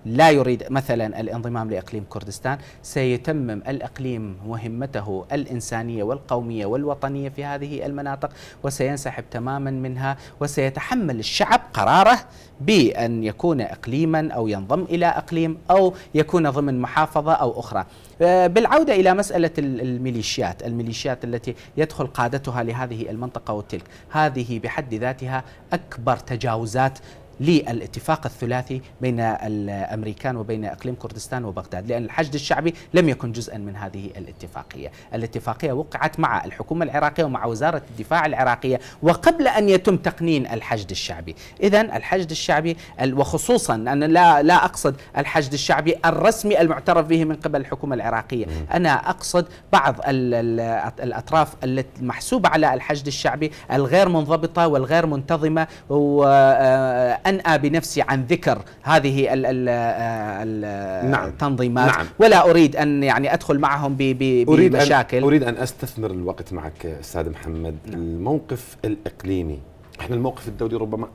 لا يريد مثلا الانضمام لاقليم كردستان سيتمم الاقليم مهمته الانسانيه والقوميه والوطنيه في هذه المناطق وسينسحب تماما منها وسيتحمل الشعب قراره بان يكون اقليما او ينضم الى اقليم او يكون ضمن محافظه او اخرى. آه، بالعوده الى مساله الميليشيات، الميليشيات التي يدخل قادتها لهذه المنطقه وتلك، هذه بحد ذاتها اكبر تجاوزات للاتفاق الثلاثي بين الامريكان وبين اقليم كردستان وبغداد لان الحشد الشعبي لم يكن جزءا من هذه الاتفاقيه، الاتفاقيه وقعت مع الحكومه العراقيه ومع وزاره الدفاع العراقيه وقبل ان يتم تقنين الحشد الشعبي، اذا الحشد الشعبي وخصوصا انا لا لا اقصد الحشد الشعبي الرسمي المعترف به من قبل الحكومه العراقيه، انا اقصد بعض الاطراف التي محسوبه على الحشد الشعبي الغير منضبطه والغير منتظمه و آه، أنأى بنفسي عن ذكر هذه الـ الـ آه، نعم. التنظيمات نعم. ولا أريد أن يعني أدخل معهم بمشاكل أريد أن, أريد أن أستثمر الوقت معك أستاذ محمد نعم. الموقف الإقليمي احنا الموقف الدولي ربما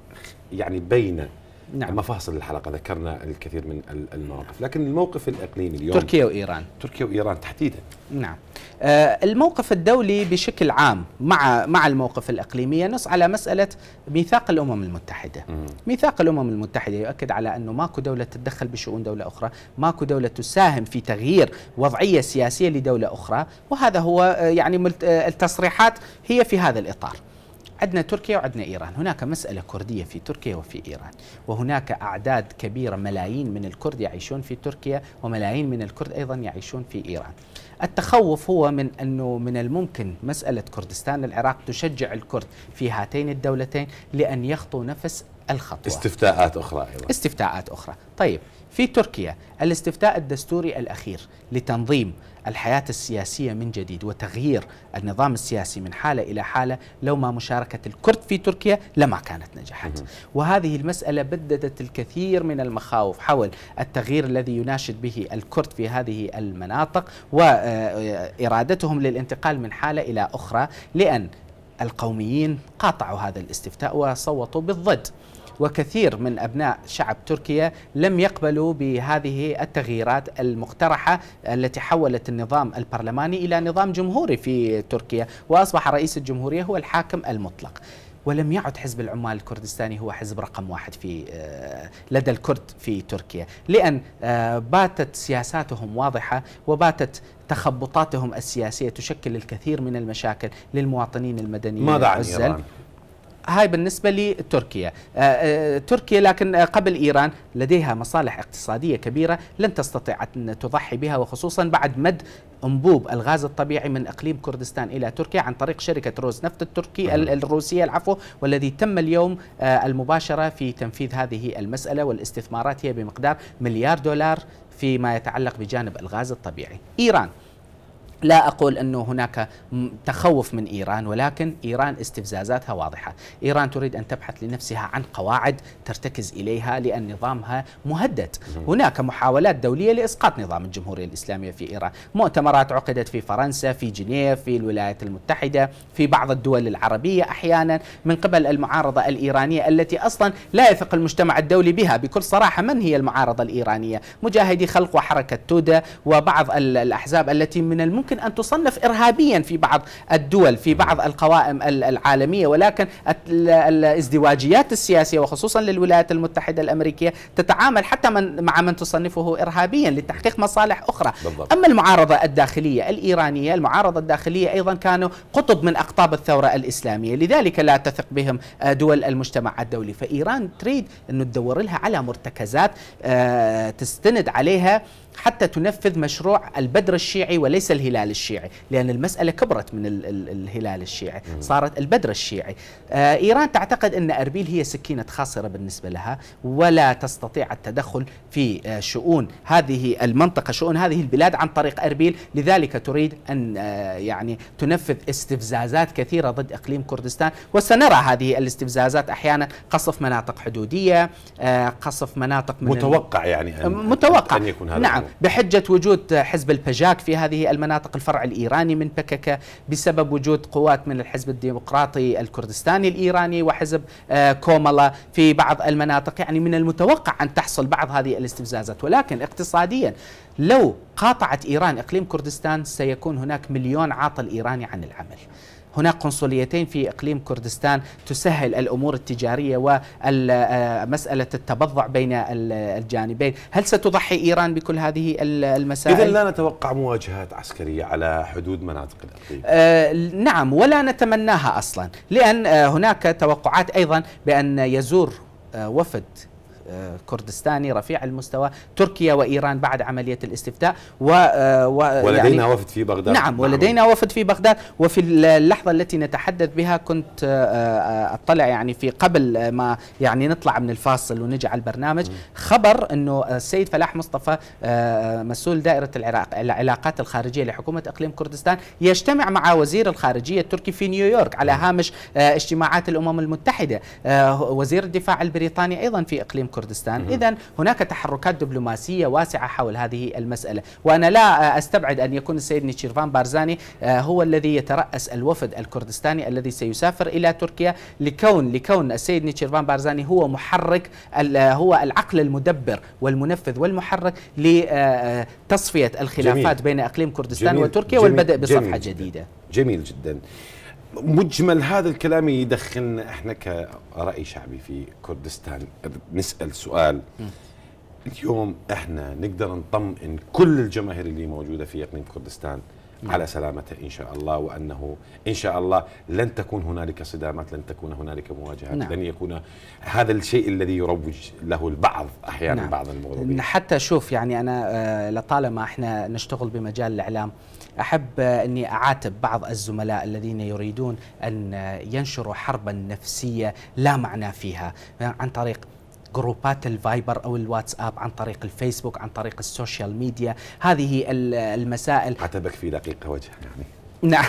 يعني بين نعم. مفاصل الحلقه ذكرنا الكثير من المواقف لكن الموقف الاقليمي اليوم تركيا وايران تركيا وايران تحديدا نعم آه، الموقف الدولي بشكل عام مع مع الموقف الاقليمي ينص على مساله ميثاق الامم المتحده مم. ميثاق الامم المتحده يؤكد على انه ماكو دوله تتدخل بشؤون دوله اخرى ماكو دوله تساهم في تغيير وضعيه سياسيه لدوله اخرى وهذا هو آه، يعني آه، التصريحات هي في هذا الاطار عندنا تركيا وعندنا إيران هناك مسألة كردية في تركيا وفي إيران وهناك أعداد كبيرة ملايين من الكرد يعيشون في تركيا وملايين من الكرد أيضا يعيشون في إيران التخوف هو من أنه من الممكن مسألة كردستان العراق تشجع الكرد في هاتين الدولتين لأن يخطوا نفس الخطوة استفتاءات أخرى أيضا استفتاءات أخرى طيب في تركيا الاستفتاء الدستوري الأخير لتنظيم الحياة السياسية من جديد وتغيير النظام السياسي من حالة إلى حالة لو ما مشاركة الكرد في تركيا لما كانت نجحت وهذه المسألة بددت الكثير من المخاوف حول التغيير الذي يناشد به الكرد في هذه المناطق وإرادتهم للانتقال من حالة إلى أخرى لأن القوميين قاطعوا هذا الاستفتاء وصوتوا بالضد وكثير من أبناء شعب تركيا لم يقبلوا بهذه التغييرات المقترحة التي حولت النظام البرلماني إلى نظام جمهوري في تركيا وأصبح رئيس الجمهورية هو الحاكم المطلق ولم يعد حزب العمال الكردستاني هو حزب رقم واحد في آه، لدى الكرد في تركيا لأن آه، باتت سياساتهم واضحة وباتت تخبطاتهم السياسية تشكل الكثير من المشاكل للمواطنين المدنيين ماذا عن إيران؟ هاي بالنسبة لتركيا آه، آه، تركيا لكن قبل إيران لديها مصالح اقتصادية كبيرة لن تستطيع أن تضحي بها وخصوصا بعد مد انبوب الغاز الطبيعي من اقليم كردستان الى تركيا عن طريق شركه روز نفط التركي نعم. الروسيه العفو والذي تم اليوم آه، المباشره في تنفيذ هذه المساله والاستثمارات هي بمقدار مليار دولار فيما يتعلق بجانب الغاز الطبيعي. ايران لا أقول أنه هناك تخوف من إيران ولكن إيران استفزازاتها واضحة إيران تريد أن تبحث لنفسها عن قواعد ترتكز إليها لأن نظامها مهدد هناك محاولات دولية لإسقاط نظام الجمهورية الإسلامية في إيران مؤتمرات عقدت في فرنسا في جنيف في الولايات المتحدة في بعض الدول العربية أحيانا من قبل المعارضة الإيرانية التي أصلا لا يثق المجتمع الدولي بها بكل صراحة من هي المعارضة الإيرانية مجاهدي خلق وحركة تودا وبعض الأحزاب التي من الممكن يمكن أن تصنف إرهابيا في بعض الدول في بعض القوائم العالمية ولكن الازدواجيات السياسية وخصوصا للولايات المتحدة الأمريكية تتعامل حتى من مع من تصنفه إرهابيا لتحقيق مصالح أخرى بالضبط. أما المعارضة الداخلية الإيرانية المعارضة الداخلية أيضا كانوا قطب من أقطاب الثورة الإسلامية لذلك لا تثق بهم آه، دول المجتمع الدولي فإيران تريد أن تدور لها على مرتكزات آه، تستند عليها حتى تنفذ مشروع البدر الشيعي وليس الهلال الشيعي لأن المسألة كبرت من ال ال الهلال الشيعي صارت البدر الشيعي آه إيران تعتقد أن أربيل هي سكينة خاصرة بالنسبة لها ولا تستطيع التدخل في آه شؤون هذه المنطقة شؤون هذه البلاد عن طريق أربيل لذلك تريد أن آه يعني تنفذ استفزازات كثيرة ضد إقليم كردستان وسنرى هذه الاستفزازات أحيانا قصف مناطق حدودية آه، قصف مناطق من متوقع يعني أن متوقع أن يكون هذا نعم بحجة وجود حزب البجاك في هذه المناطق الفرع الإيراني من بككة بسبب وجود قوات من الحزب الديمقراطي الكردستاني الإيراني وحزب آه، كوملا في بعض المناطق يعني من المتوقع أن تحصل بعض هذه الاستفزازات ولكن اقتصاديا لو قاطعت إيران إقليم كردستان سيكون هناك مليون عاطل إيراني عن العمل هناك قنصليتين في إقليم كردستان تسهل الأمور التجارية ومسألة التبضع بين الجانبين هل ستضحي إيران بكل هذه المسائل؟ إذا لا نتوقع مواجهات عسكرية على حدود مناطق الإقليم آه نعم ولا نتمناها أصلا لأن أه، هناك توقعات أيضا بأن يزور أه، وفد آه، كردستاني رفيع المستوى تركيا وإيران بعد عملية الاستفتاء و, آه، و يعني ولدينا يعني وفد في بغداد نعم, نعم. ولدينا نعم. وفد في بغداد وفي اللحظة التي نتحدث بها كنت آه، أطلع يعني في قبل ما يعني نطلع من الفاصل ونجي على البرنامج خبر أنه السيد فلاح مصطفى مسؤول دائرة العراق العلاقات الخارجية لحكومة إقليم كردستان يجتمع مع وزير الخارجية التركي في نيويورك على هامش اجتماعات الأمم المتحدة وزير الدفاع البريطاني أيضا في إقليم كردستان كردستان إذا هناك تحركات دبلوماسية واسعة حول هذه المسألة وأنا لا أستبعد أن يكون السيد نيتشيرفان بارزاني آه، هو الذي يترأس الوفد الكردستاني الذي سيسافر إلى تركيا لكون لكون السيد نيتشيرفان بارزاني هو محرك آه، هو العقل المدبر والمنفذ والمحرك لتصفية آه، الخلافات جميل. بين أقليم كردستان جميل. وتركيا جميل. والبدء بصفحة جميل. جديدة جميل جدا مجمل هذا الكلام يدخلنا احنا كرأي شعبي في كردستان نسأل سؤال اليوم احنا نقدر نطمئن كل الجماهير اللي موجوده في اقليم كردستان نعم. على سلامته إن شاء الله وأنه إن شاء الله لن تكون هنالك صدامات لن تكون هنالك مواجهات نعم. لن يكون هذا الشيء الذي يروج له البعض أحيانا نعم. بعض المغربين حتى شوف يعني أنا آه، لطالما إحنا نشتغل بمجال الإعلام أحب آه، أني أعاتب بعض الزملاء الذين يريدون أن آه، ينشروا حربا نفسية لا معنى فيها عن طريق جروبات الفايبر او الواتساب عن طريق الفيسبوك عن طريق السوشيال ميديا هذه المسائل عتبك في دقيقه وجه يعني نعم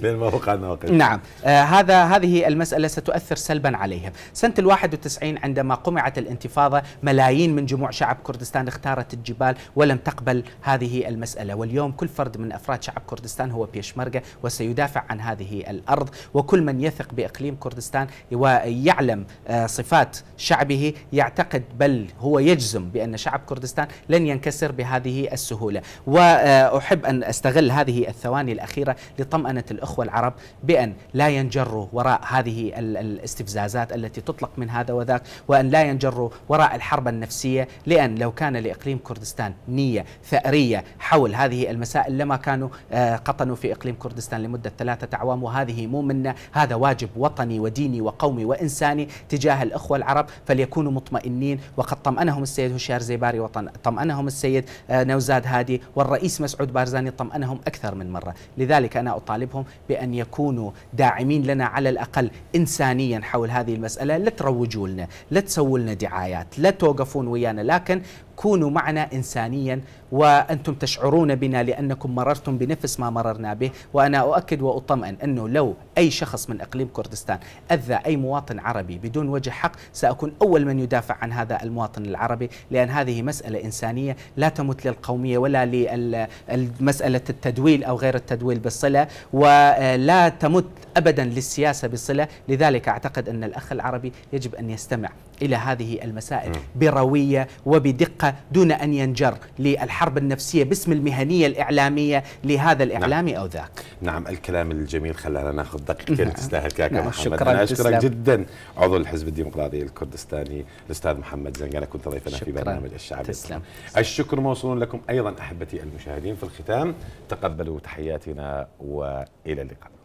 لأن ما وقع ناقص نعم آه هذا هذه المسألة ستؤثر سلبا عليهم سنة الواحد وتسعين عندما قمعت الانتفاضة ملايين من جموع شعب كردستان اختارت الجبال ولم تقبل هذه المسألة واليوم كل فرد من أفراد شعب كردستان هو بيشمرقة وسيدافع عن هذه الأرض وكل من يثق بإقليم كردستان ويعلم آه صفات شعبه يعتقد بل هو يجزم بأن شعب كردستان لن ينكسر بهذه السهولة وأحب أن أستغل هذه الثواني الأخيرة لطمأنة الأخوة العرب بأن لا ينجروا وراء هذه الاستفزازات التي تطلق من هذا وذاك وأن لا ينجروا وراء الحرب النفسية لأن لو كان لإقليم كردستان نية ثأرية حول هذه المسائل لما كانوا آه، قطنوا في إقليم كردستان لمدة ثلاثة أعوام وهذه مو منا هذا واجب وطني وديني وقومي وإنساني تجاه الأخوة العرب فليكونوا مطمئنين وقد طمأنهم السيد هشام زيباري وطمأنهم السيد آه، نوزاد هادي والرئيس مسعود بارزاني طمأنهم أكثر من مرة لذلك أنا أطالبهم بأن يكونوا داعمين لنا على الأقل إنسانيا حول هذه المسألة لا تروجوا لنا لا تسووا لنا دعايات لا توقفون ويانا لكن كونوا معنا إنسانيا وأنتم تشعرون بنا لأنكم مررتم بنفس ما مررنا به وأنا أؤكد وأطمئن أنه لو أي شخص من إقليم كردستان أذى أي مواطن عربي بدون وجه حق سأكون أول من يدافع عن هذا المواطن العربي لأن هذه مسألة إنسانية لا تمت للقومية ولا لمسألة التدويل أو غير التدويل بالصلة ولا تمت أبدا للسياسة بصلة لذلك أعتقد أن الأخ العربي يجب أن يستمع إلى هذه المسائل بروية وبدقة دون أن ينجر للحرب النفسية باسم المهنية الإعلامية لهذا الإعلامي نعم. أو ذاك نعم الكلام الجميل خلانا ناخذ دقيقتين *laughs* نعم. تستاهل نعم، كاكا نعم. محمد شكرا أنا أشكرك جدا عضو الحزب الديمقراطي الكردستاني الأستاذ محمد زنقانة كنت ضيفنا في برنامج الشعب تسلم. الشكر موصول لكم أيضا أحبتي المشاهدين في الختام تقبلوا تحياتنا وإلى اللقاء